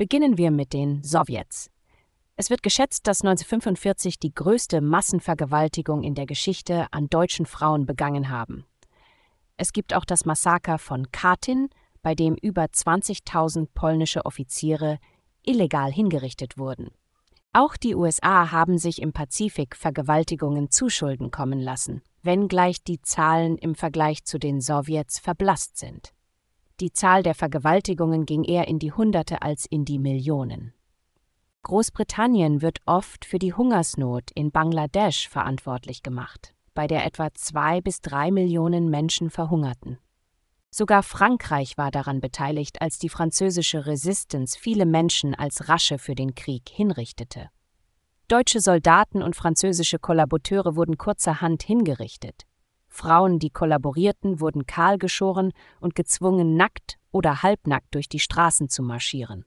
Beginnen wir mit den Sowjets. Es wird geschätzt, dass 1945 die größte Massenvergewaltigung in der Geschichte an deutschen Frauen begangen haben. Es gibt auch das Massaker von Katyn, bei dem über 20.000 polnische Offiziere illegal hingerichtet wurden. Auch die USA haben sich im Pazifik Vergewaltigungen zuschulden kommen lassen, wenngleich die Zahlen im Vergleich zu den Sowjets verblasst sind. Die Zahl der Vergewaltigungen ging eher in die Hunderte als in die Millionen. Großbritannien wird oft für die Hungersnot in Bangladesch verantwortlich gemacht, bei der etwa zwei bis drei Millionen Menschen verhungerten. Sogar Frankreich war daran beteiligt, als die französische Resistance viele Menschen als Rasche für den Krieg hinrichtete. Deutsche Soldaten und französische Kollaboteure wurden kurzerhand hingerichtet. Frauen, die kollaborierten, wurden kahl geschoren und gezwungen, nackt oder halbnackt durch die Straßen zu marschieren